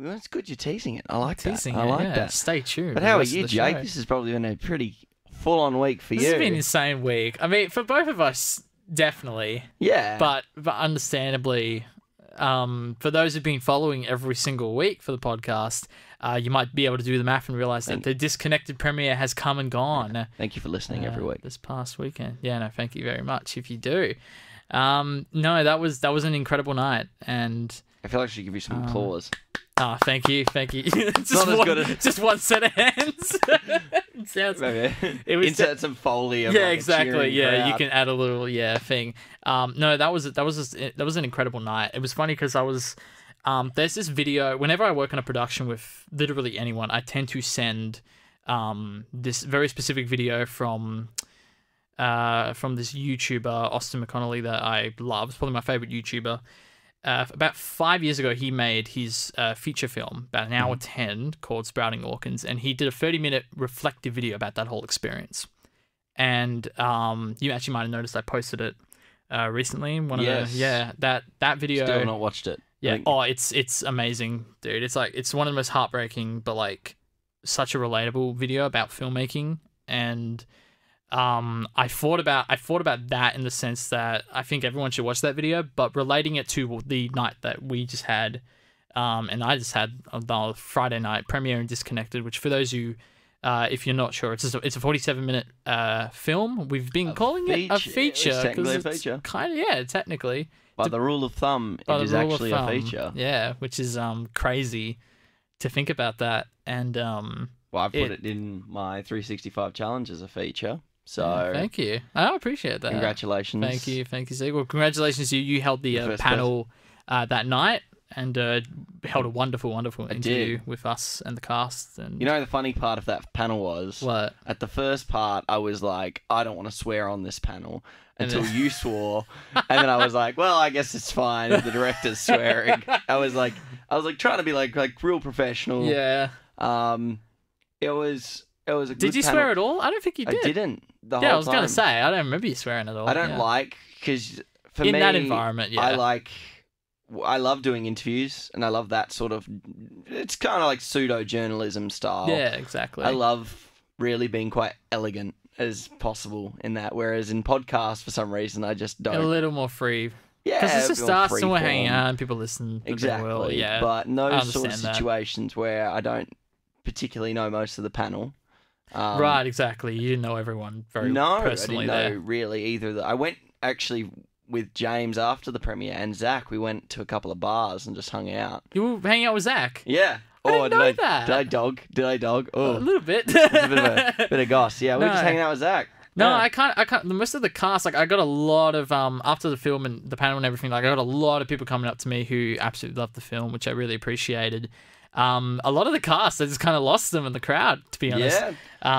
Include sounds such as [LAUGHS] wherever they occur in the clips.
Well, it's good you're teasing it. I like teasing that. It, I like yeah. that. Stay tuned. But how are you, Jake? Show. This has probably been a pretty full-on week for this you. It's been an insane week. I mean, for both of us, definitely. Yeah. But but understandably, um, for those who've been following every single week for the podcast, uh, you might be able to do the math and realize thank that the disconnected premiere has come and gone. Thank you for listening uh, every week. This past weekend, yeah, no, thank you very much. If you do, um, no, that was that was an incredible night, and I feel like I should give you some uh, applause. Ah, thank you, thank you. [LAUGHS] [LAUGHS] just Not as one, good as- just one set of hands. [LAUGHS] Sounds. Maybe. It was Insert some foley. Of yeah, like, exactly. Yeah, you can add a little yeah thing. Um, no, that was that was just, that was an incredible night. It was funny because I was. Um, there's this video. Whenever I work on a production with literally anyone, I tend to send um, this very specific video from uh, from this YouTuber Austin McConnelly that I love. It's probably my favorite YouTuber uh, about five years ago, he made his uh, feature film, about an hour mm. 10, called Sprouting Orchids, and he did a 30 minute reflective video about that whole experience. And um, you actually might have noticed I posted it uh, recently. One yes. of the, yeah, that, that video. Still not watched it. Yeah. Oh, it's it's amazing, dude. It's like it's one of the most heartbreaking, but like such a relatable video about filmmaking and um, I thought about I thought about that in the sense that I think everyone should watch that video, but relating it to the night that we just had, um, and I just had the Friday night premiere and disconnected, which for those who uh, if you're not sure, it's a, it's a 47 minute uh, film. We've been a calling feature. it a feature. Kind of, yeah, technically. By the rule of thumb, it is actually thumb, a feature. Yeah, which is um crazy to think about that. And um, well, I put it, it in my 365 challenge as a feature. So yeah, thank you. I appreciate that. Congratulations. Thank you. Thank you, Zeke. Well, congratulations you. You held the, the uh, panel uh, that night and uh, held a wonderful, wonderful I interview did. with us and the cast. And you know, the funny part of that panel was what? At the first part, I was like, I don't want to swear on this panel until you [LAUGHS] swore, and then I was like, well, I guess it's fine. If the director's [LAUGHS] swearing. I was like, I was like trying to be like like real professional. Yeah. Um, it was it was a. did you panel. swear at all? I don't think you did. I didn't the yeah, whole I was time. gonna say I don't remember you swearing at all. I don't yeah. like because for in me, that environment, yeah, I like. I love doing interviews, and I love that sort of. It's kind of like pseudo journalism style. Yeah, exactly. I love really being quite elegant as possible in that. Whereas in podcasts, for some reason, I just don't. A little more free. Yeah, because it's just us and we're hanging out and people listen. Exactly. Yeah, but no sort of situations that. where I don't particularly know most of the panel. Um, right, exactly. You didn't know everyone very no, personally No, there. really either. I went actually with James after the premiere and Zach. We went to a couple of bars and just hung out. You were hanging out with Zach. Yeah. I oh, didn't know did I, that. Did I dog? Did I dog? Oh, a little bit. a bit of a [LAUGHS] bit of goss. Yeah, we no. were just hanging out with Zach. No, yeah. I can't. I can't. The most of the cast, like, I got a lot of um after the film and the panel and everything. Like, I got a lot of people coming up to me who absolutely loved the film, which I really appreciated um, a lot of the cast, I just kind of lost them in the crowd, to be honest. Yeah.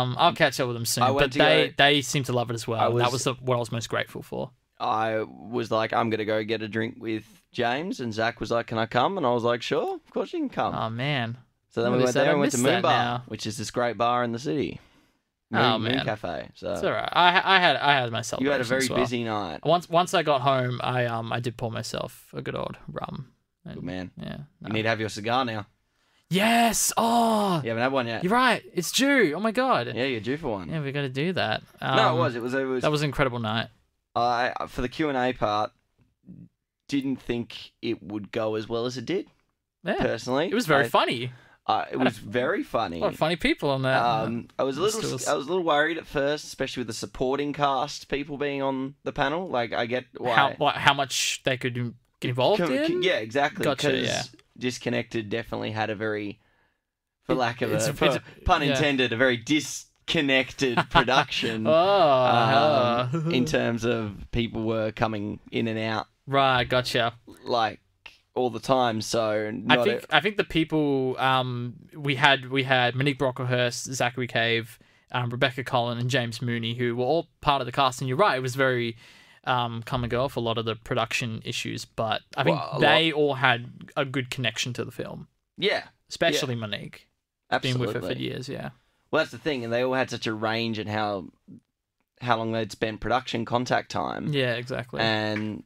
Um, I'll catch up with them soon. But they, go... they seem to love it as well. Was... that was the, what I was most grateful for. I was like, I'm going to go get a drink with James. And Zach was like, Can I come? And I was like, Sure, of course you can come. Oh, man. So then we went there and went to Moon Bar, now. which is this great bar in the city. Oh, Moon, oh man, Moon Cafe. So it's all right. I, I had I had myself. You had a very well. busy night. Once once I got home, I um I did pour myself a good old rum. And, good man. Yeah. No. You need to have your cigar now. Yes. Oh. You haven't had one yet. You're right. It's due. Oh my god. Yeah, you're due for one. Yeah, we got to do that. Um, no, it um, was. It was. It was. That was an incredible night. I for the Q and A part didn't think it would go as well as it did. Yeah. Personally, it was very I, funny. Uh, it was a, very funny. A lot of funny people on that. Um, I was a little, I was a little worried at first, especially with the supporting cast people being on the panel. Like, I get why how, what, how much they could get involved can, in. Can, yeah, exactly. Gotcha. Yeah disconnected definitely had a very, for lack of a, it's a, it's a pun yeah. intended, a very disconnected [LAUGHS] production. oh, um, in terms of people were coming in and out. Right, gotcha. Like all the time. So I think a... I think the people um, we had we had Monique Brocklehurst, Zachary Cave, um, Rebecca Collin, and James Mooney, who were all part of the cast. And you're right, it was very um, come and go off a lot of the production issues, but I think well, they lot. all had a good connection to the film. Yeah, especially yeah. Monique. Absolutely, been with her for years. Yeah. Well, that's the thing, and they all had such a range in how how long they'd spent production contact time. Yeah, exactly. And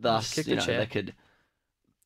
thus, you know, chair. they could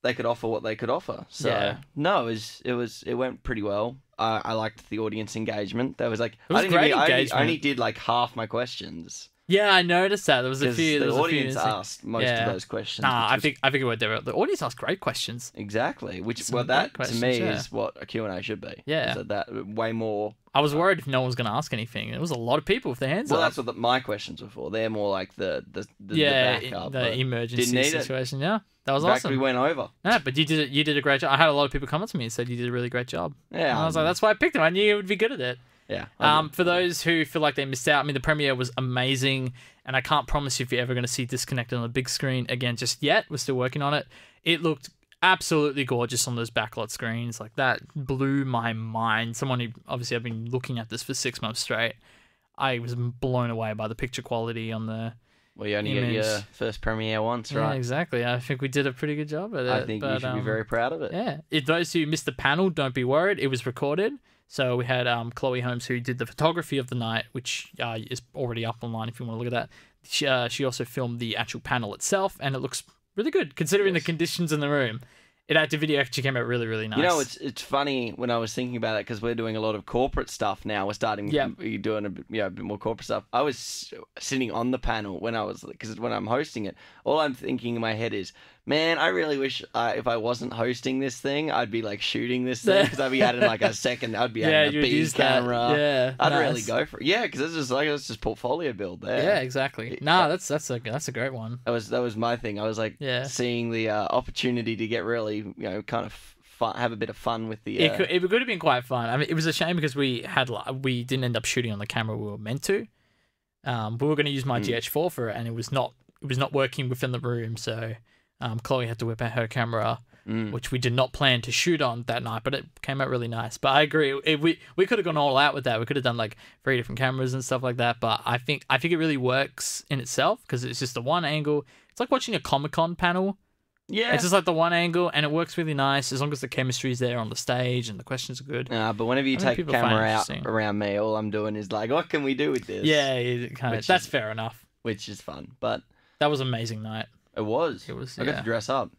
they could offer what they could offer. So yeah. no, it was it was it went pretty well. I, I liked the audience engagement. There was like was I didn't I, only, I, only did like half my questions. Yeah, I noticed that. There was a few. The was audience few asked most yeah. of those questions. Nah, I think was... I think it would there. The audience asked great questions. Exactly. Which Some well, that to me yeah. is what a Q and A should be. Yeah. That, that, way more. I was worried if no one was going to ask anything. It was a lot of people with their hands well, up. Well, that's what the, my questions were for. They're more like the the, the yeah the, backup, the emergency situation. It. Yeah, that was awesome. we went over. No, but you did You did a great job. I had a lot of people come up to me and said you did a really great job. Yeah, and I was like, um, that's why I picked him. I knew you would be good at it. Yeah. Um, for those who feel like they missed out, I mean, the premiere was amazing, and I can't promise you if you're ever going to see Disconnected on the big screen again just yet. We're still working on it. It looked absolutely gorgeous on those backlot screens. Like, that blew my mind. Someone who, obviously, I've been looking at this for six months straight. I was blown away by the picture quality on the. Well, you only image. get your first premiere once, right? Yeah, exactly. I think we did a pretty good job it. I think but, you should um, be very proud of it. Yeah. If those who missed the panel, don't be worried. It was recorded. So we had um, Chloe Holmes who did the photography of the night, which uh, is already up online if you want to look at that. She, uh, she also filmed the actual panel itself, and it looks really good considering the conditions in the room. It had the video actually came out really really nice. You know, it's it's funny when I was thinking about it because we're doing a lot of corporate stuff now. We're starting, yeah, we're doing a you know, a bit more corporate stuff. I was sitting on the panel when I was because when I'm hosting it, all I'm thinking in my head is man, I really wish uh, if I wasn't hosting this thing, I'd be like shooting this thing because I'd be adding like a [LAUGHS] second, I'd be adding yeah, a bees camera. That. Yeah, I'd nice. really go for it. Yeah, because it's just like it's just portfolio build there. Yeah, exactly. It, nah, uh, that's that's a that's a great one. That was that was my thing. I was like yeah. seeing the uh, opportunity to get really you know kind of Fun, have a bit of fun with the. Uh... It, could, it have been quite fun. I mean, it was a shame because we had we didn't end up shooting on the camera we were meant to. Um, we were going to use my mm. GH4 for it, and it was not it was not working within the room. So um, Chloe had to whip out her camera, mm. which we did not plan to shoot on that night, but it came out really nice. But I agree, we we could have gone all out with that. We could have done like three different cameras and stuff like that. But I think I think it really works in itself because it's just the one angle. It's like watching a Comic Con panel. Yeah. It's just like the one angle, and it works really nice as long as the chemistry's there on the stage and the questions are good. Nah, but whenever you I take mean, camera out around me, all I'm doing is like, what can we do with this? Yeah, kind of, that's is, fair enough. Which is fun, but. That was amazing night. It was. It was. I yeah. got to dress up.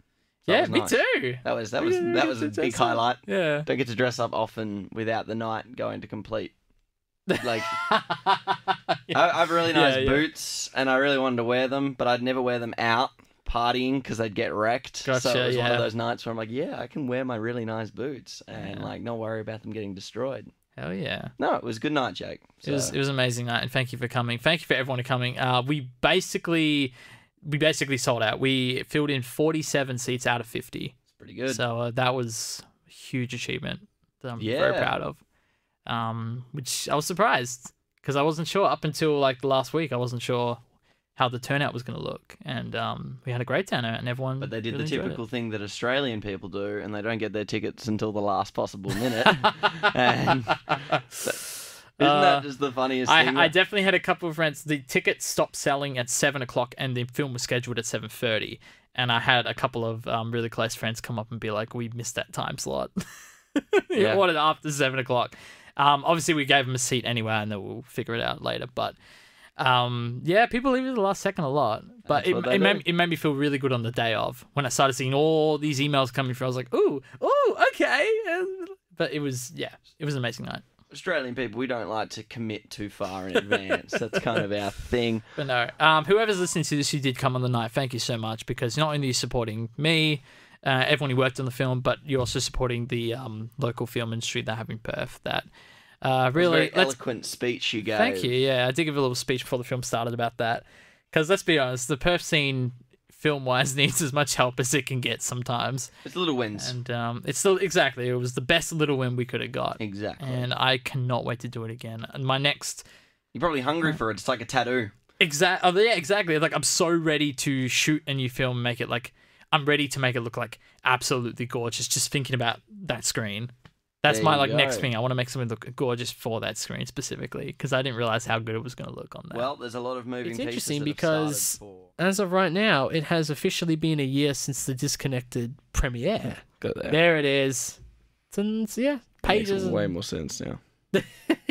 So yeah, me nice. too. That was that was yeah, that was a big highlight. Up. Yeah. Don't get to dress up often without the night going to complete. Like, [LAUGHS] yeah. I, I, have really nice boots, and I really wanted to wear them, but I'd never wear them out partying because they'd get wrecked. Gotcha, so it was one of those nights where I'm like, yeah, I can wear my really nice boots and like not worry about them getting destroyed. Hell yeah! No, it was good night, Jake. So. It was it was amazing night, and thank you for coming. Thank you for everyone coming. Uh, we basically we basically sold out. We filled in 47 seats out of 50. It's pretty good. So uh, that was a huge achievement that I'm yeah. very proud of. Um, which I was surprised because I wasn't sure up until like the last week. I wasn't sure how the turnout was going to look, and um, we had a great turnout, and everyone. But they did really the typical thing that Australian people do, and they don't get their tickets until the last possible minute. [LAUGHS] and [LAUGHS] Isn't that uh, just the funniest thing? I, definitely had a couple of friends. The tickets stopped selling at seven o'clock, and the film was scheduled at seven thirty. And I had a couple of um, really close friends come up and be like, "We missed that time slot. [LAUGHS] yeah. Ordered after seven o'clock." Um, obviously, we gave them a seat anyway, and then we'll figure it out later. But um, yeah, people leave at the last second a lot. But it, it made, it made me feel really good on the day of when I started seeing all these emails coming through. I was like, "Ooh, ooh, okay." But it was yeah, it was an amazing night. Australian people, we don't like to commit too far in advance. That's kind of our thing. [LAUGHS] But no, um, whoever's listening to this you did come on the night, thank you so much because not only are you supporting me, uh, everyone who worked on the film, but you're also supporting the um, local film industry they have in Perth. That uh, really eloquent speech you gave. Thank you. Yeah, I did give a little speech before the film started about that. Because let's be honest, the Perth scene film wise [LAUGHS] needs as much help as it can get sometimes. It's little wins. And um, it's still exactly it was the best little win we could have got. Exactly. And I cannot wait to do it again. And my next You're probably hungry uh, for it. It's like a tattoo. Exactly. Oh, yeah, exactly. Like I'm so ready to shoot a new film, make it like I'm ready to make it look like absolutely gorgeous just thinking about that screen. That's there my like next thing. I want to make something look gorgeous for that screen specifically because I didn't realize how good it was going to look on that. Well, there's a lot of moving. It's interesting because for... as of right now, it has officially been a year since the disconnected premiere. Got there. There it is. Since yeah, pages. way more sense now. [LAUGHS]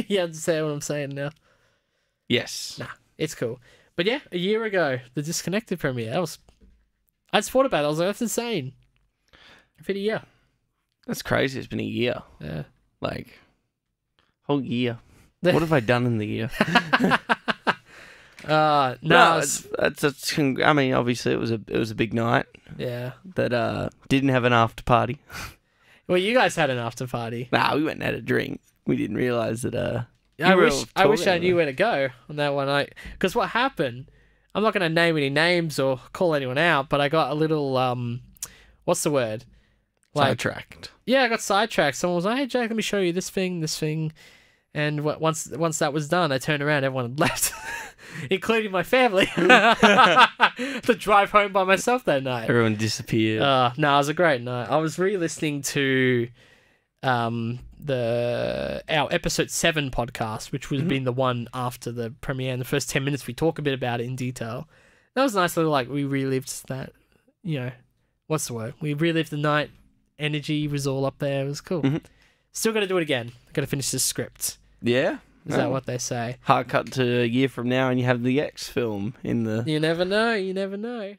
yeah, understand what I'm saying now. Yes. Nah, it's cool. But yeah, a year ago, the disconnected premiere. That was. I just thought about it. I was like, that's insane. For has a year. That's crazy. It's been a year. Yeah. Like, whole year. [LAUGHS] what have I done in the year? [LAUGHS] [LAUGHS] uh, no, no it's, it's, it's, I mean, obviously it was a it was a big night. Yeah. That uh didn't have an after party. well, you guys had an after party. Nah, we went and had a drink. We didn't realize that. Uh, I wish I wish I knew where to go on that one night. Because what happened? I'm not going to name any names or call anyone out, but I got a little um, what's the word? Like, sidetracked. Yeah, I got sidetracked. Someone was like, "Hey, Jack, let me show you this thing, this thing," and w- once once that was done, I turned around, everyone had left, [LAUGHS] including my family, [LAUGHS] [LAUGHS] to drive home by myself that night. Everyone disappeared. Uh, no, it was a great night. I was re-listening to um, the our episode seven podcast, which was mm-hmm. being the one after the premiere. In the first ten minutes, we talk a bit about it in detail. That was nice. Little like we relived that, you know, what's the word? We relived the night, energy was all up there. It was cool. Mm-hmm. Still got to do it again. Got to finish this script. Yeah. Is that oh. what they say? Hard cut to a year from now, and you have the X film in the. You never know. You never know.